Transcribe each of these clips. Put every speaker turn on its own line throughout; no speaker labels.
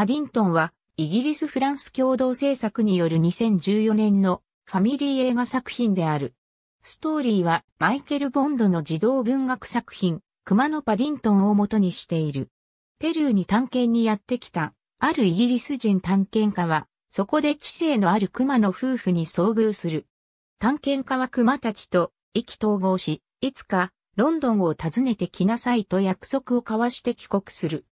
パディントンは、イギリス・フランス共同制作による2014年のファミリー映画作品である。ストーリーはマイケル・ボンドの児童文学作品、熊のパディントンを元にしている。ペルーに探検にやってきた、あるイギリス人探検家は、そこで知性のある熊の夫婦に遭遇する。探検家は熊たちと意気統合し、いつかロンドンを訪ねてきなさいと約束を交わして帰国する。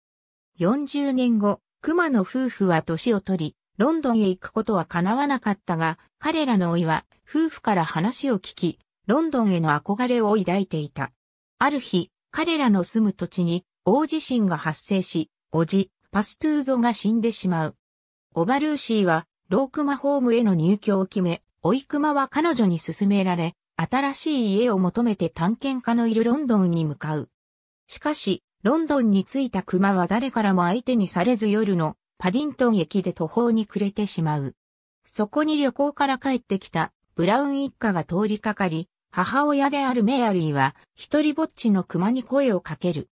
40年後、熊野夫婦は年を取り、ロンドンへ行くことは叶わなかったが、彼らの老いは夫婦から話を聞き、ロンドンへの憧れを抱いていた。ある日、彼らの住む土地に大地震が発生し、おじ、パストゥーゾが死んでしまう。オバルーシーは、ロークマホームへの入居を決め、おいクマは彼女に勧められ、新しい家を求めて探検家のいるロンドンに向かう。しかし、ロンドンに着いた熊は誰からも相手にされず夜のパディントン駅で途方に暮れてしまう。そこに旅行から帰ってきたブラウン一家が通りかかり、母親であるメアリーは一人ぼっちの熊に声をかける。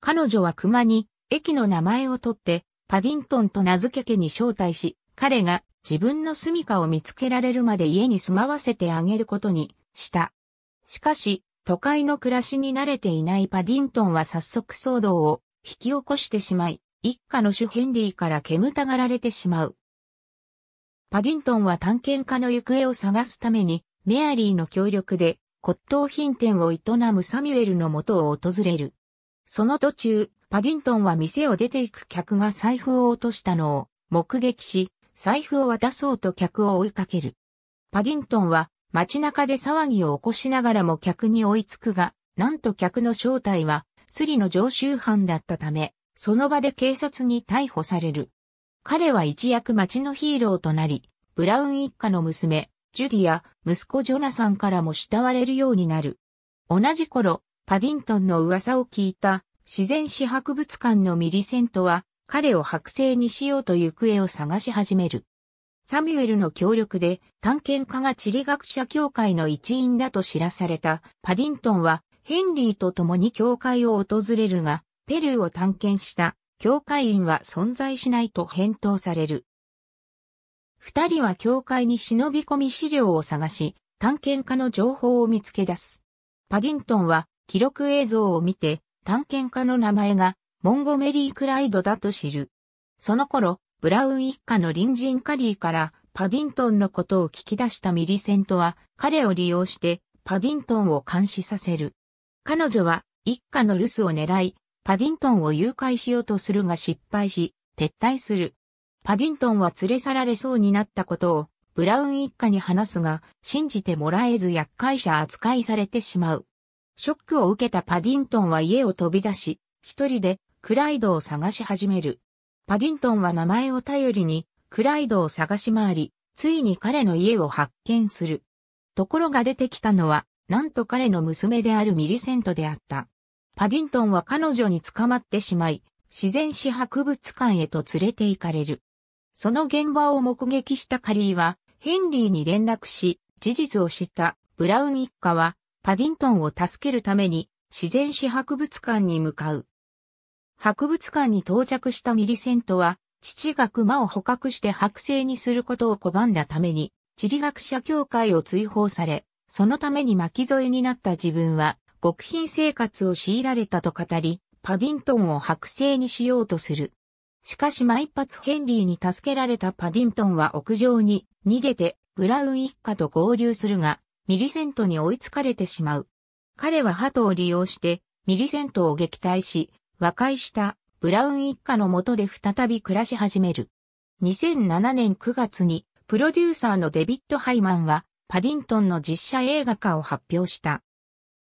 彼女は熊に駅の名前を取ってパディントンと名付け家に招待し、彼が自分の住処を見つけられるまで家に住まわせてあげることにした。しかし、都会の暮らしに慣れていないパディントンは早速騒動を引き起こしてしまい、一家の主ヘンリーから煙たがられてしまう。パディントンは探検家の行方を探すために、メアリーの協力で骨董品店を営むサミュエルの元を訪れる。その途中、パディントンは店を出ていく客が財布を落としたのを目撃し、財布を渡そうと客を追いかける。パディントンは街中で騒ぎを起こしながらも客に追いつくが、なんと客の正体は、スリの常習犯だったため、その場で警察に逮捕される。彼は一躍街のヒーローとなり、ブラウン一家の娘、ジュディや息子ジョナサンからも慕われるようになる。同じ頃、パディントンの噂を聞いた自然史博物館のミリセントは彼を剥製にしようと行方を探し始める。サミュエルの協力で探検家が地理学者協会の一員だと知らされたパディントンはヘンリーと共に教会を訪れるが、ペルーを探検した教会員は存在しないと返答される。二人は教会に忍び込み資料を探し、探検家の情報を見つけ出す。パディントンは記録映像を見て探検家の名前がモンゴメリー・クライドだと知る。その頃、ブラウン一家の隣人カリーからパディントンのことを聞き出したミリセントは彼を利用してパディントンを監視させる。彼女は一家の留守を狙い、パディントンを誘拐しようとするが失敗し、撤退する。パディントンは連れ去られそうになったことをブラウン一家に話すが、信じてもらえず厄介者扱いされてしまう。ショックを受けたパディントンは家を飛び出し、一人でクライドを探し始める。パディントンは名前を頼りに、クライドを探し回り、ついに彼の家を発見する。ところが出てきたのは、なんと彼の娘であるミリセントであった。パディントンは彼女に捕まってしまい、自然史博物館へと連れて行かれる。その現場を目撃したカリーは、ヘンリーに連絡し、事実を知ったブラウン一家は、パディントンを助けるために、自然史博物館に向かう。博物館に到着したミリセントは、父が熊を捕獲して剥製にすることを拒んだために、地理学者協会を追放され、そのために巻き添えになった自分は、極貧生活を強いられたと語り、パディントンを剥製にしようとする。しかし毎発ヘンリーに助けられたパディントンは屋上に逃げて、ブラウン一家と合流するが、ミリセントに追いつかれてしまう。彼は鳩を利用して、ミリセントを撃退し、和解したブラウン一家のもとで再び暮らし始める。2007年9月にプロデューサーのデビッド・ハイマンはパディントンの実写映画化を発表した。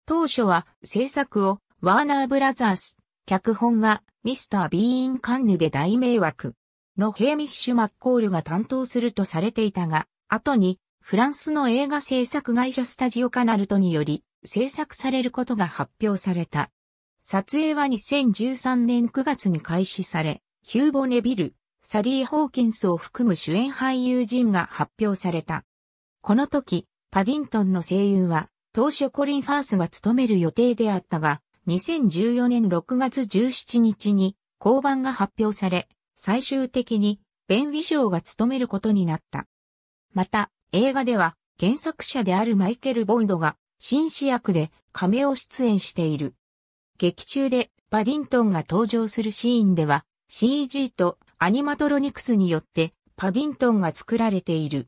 当初は制作をワーナーブラザース、脚本はミスター・ビーイン・カンヌで大迷惑のヘイミッシュ・マッコールが担当するとされていたが、後にフランスの映画制作会社スタジオカナルトにより制作されることが発表された。撮影は2013年9月に開始され、ヒューボ・ネビル、サリー・ホーキンスを含む主演俳優陣が発表された。この時、パディントンの声優は、当初コリン・ファースが務める予定であったが、2014年6月17日に降板が発表され、最終的にベン・ウィショーが務めることになった。また、映画では原作者であるマイケル・ボイドが紳士役で亀を出演している。劇中でパディントンが登場するシーンでは CG とアニマトロニクスによってパディントンが作られている。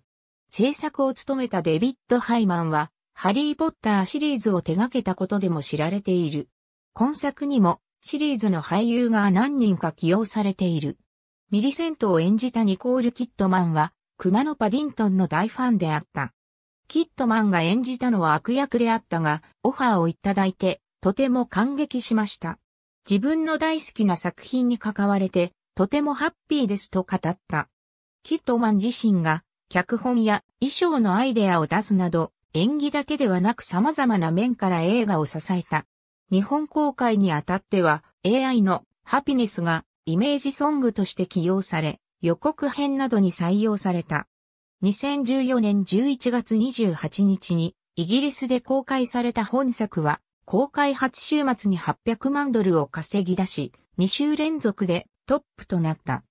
制作を務めたデビッド・ハイマンはハリー・ポッターシリーズを手掛けたことでも知られている。今作にもシリーズの俳優が何人か起用されている。ミリセントを演じたニコール・キットマンは、熊のパディントンの大ファンであった。キットマンが演じたのは悪役であったが、オファーをいただいて、とても感激しました。自分の大好きな作品に関われて、とてもハッピーですと語った。キットマン自身が、脚本や衣装のアイデアを出すなど、演技だけではなく様々な面から映画を支えた。日本公開にあたっては AI のハピネスがイメージソングとして起用され、予告編などに採用された。2014年11月28日にイギリスで公開された本作は公開初週末に800万ドルを稼ぎ出し、2週連続でトップとなった。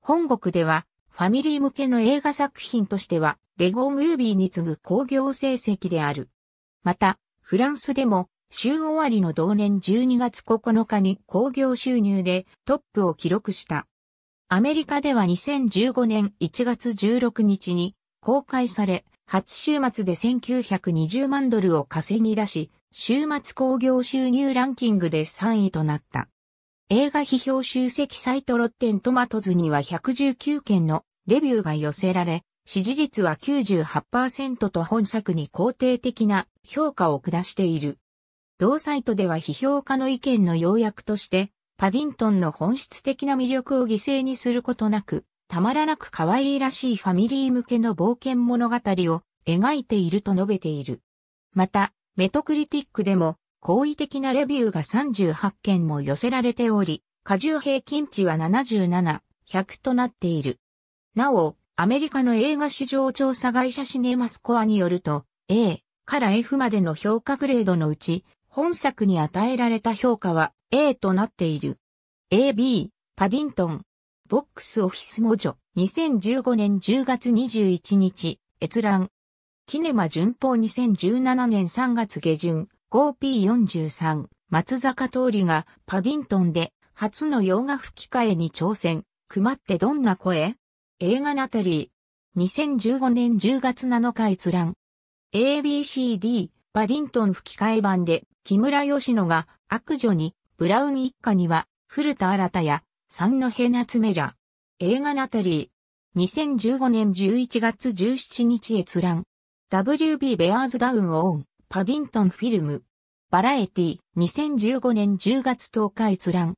本国では、ファミリー向けの映画作品としては、レゴムービーに次ぐ興行成績である。また、フランスでも、週終わりの同年12月9日に興行収入でトップを記録した。アメリカでは2015年1月16日に公開され、初週末で1920万ドルを稼ぎ出し、週末興行収入ランキングで3位となった。映画批評集積サイトロッテントマトズには119件のレビューが寄せられ、支持率は98%と本作に肯定的な評価を下している。同サイトでは批評家の意見の要約として、パディントンの本質的な魅力を犠牲にすることなく、たまらなく可愛いらしいファミリー向けの冒険物語を描いていると述べている。また、メトクリティックでも好意的なレビューが38件も寄せられており、過重平均値は77、100となっている。なお、アメリカの映画市場調査会社シネマスコアによると、A から F までの評価グレードのうち、本作に与えられた評価は A となっている。AB、パディントン、ボックスオフィスモジョ、2015年10月21日、閲覧。キネマ旬報2017年3月下旬、5P43、松坂通りがパディントンで初の洋画吹き替えに挑戦。熊ってどんな声映画ナタリー。2015年10月7日閲覧。ABCD、パディントン吹き替え版で、木村義野が悪女に、ブラウン一家には、古田新太や、三戸夏目ら。映画ナタリー。2015年11月17日閲覧。WB ベアーズダウンオン、パディントンフィルム。バラエティ、2015年10月10日閲覧。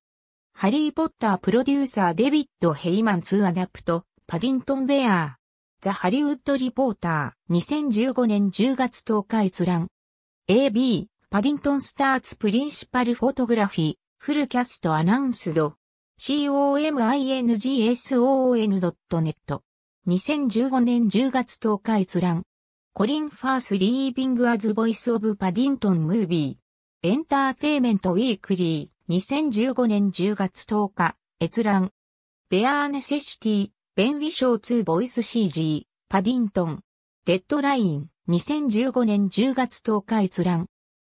ハリー・ポッタープロデューサーデビッド・ヘイマン2アダプト、パディントン・ベアー。ザ・ハリウッド・リポーター、2015年10月10日閲覧。AB、パディントン・スターツ・プリンシパル・フォトグラフィー、フルキャスト・アナウンスド。comingson.net。2015年10月10日閲覧。コリン・ファース・リービング・アズ・ボイス・オブ・パディントン・ムービー。エンターテイメント・ウィークリー。2015年10月10日、閲覧。ベアー・ネセシティ、ベン・ウィショー 2・ ボイス CG、パディントン。デッドライン、2015年10月10日閲覧。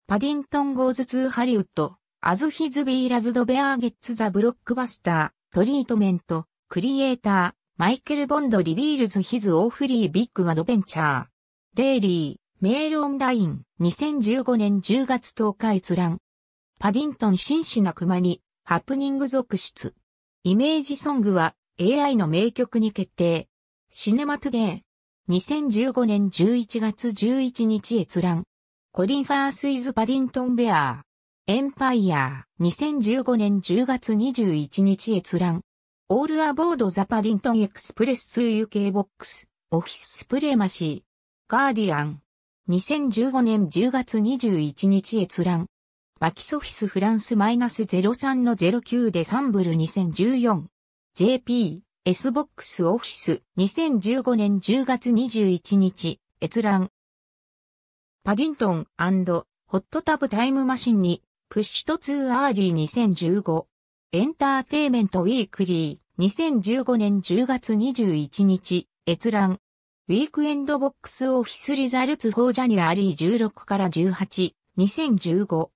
パディントン・ゴーズ 2・ ハリウッド、アズ・ヒズ・ビー・ラブド・ベアー・ゲッツ・ザ・ブロックバスター、トリートメント、クリエイター、マイケル・ボンド・リビールズ・ヒズ・オーフリー・ビッグ・アドベンチャー。デイリー、メールオンライン、2015年10月10日閲覧。パディントン真摯な熊に、ハプニング続出。イメージソングは AI の名曲に決定。シネマトゥデー。2015年11月11日閲覧。コリン・ファースイズ・パディントン・ベアー。エンパイアー。2015年10月21日閲覧。オール・アボード・ザ・パディントン・エクスプレスツー・ u k ボックス。オフィス・スプレマシー。ガーディアン。2015年10月21日閲覧。マキソフィスフランス -03 の09でンブル 2014JP SBOX オフィス2015年10月21日閲覧パディントンホットタブタイムマシンにプッシュトツーアーリー2015エンターテイメントウィークリー2015年10月21日閲覧ウィークエンドボックスオフィスリザルツ4ジャニュアリー16から18、2015。ボ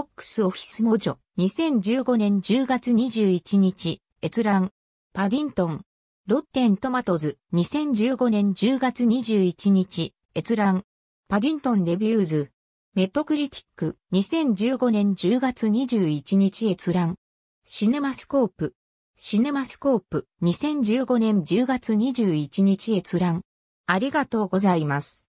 ックスオフィスモジョ、2015年10月21日、閲覧。パディントン。ロッテントマトズ、2015年10月21日、閲覧。パディントンレビューズ。メトクリティック、2015年10月21日閲覧。シネマスコープ。シネマスコープ、2015年10月21日閲覧。ありがとうございます。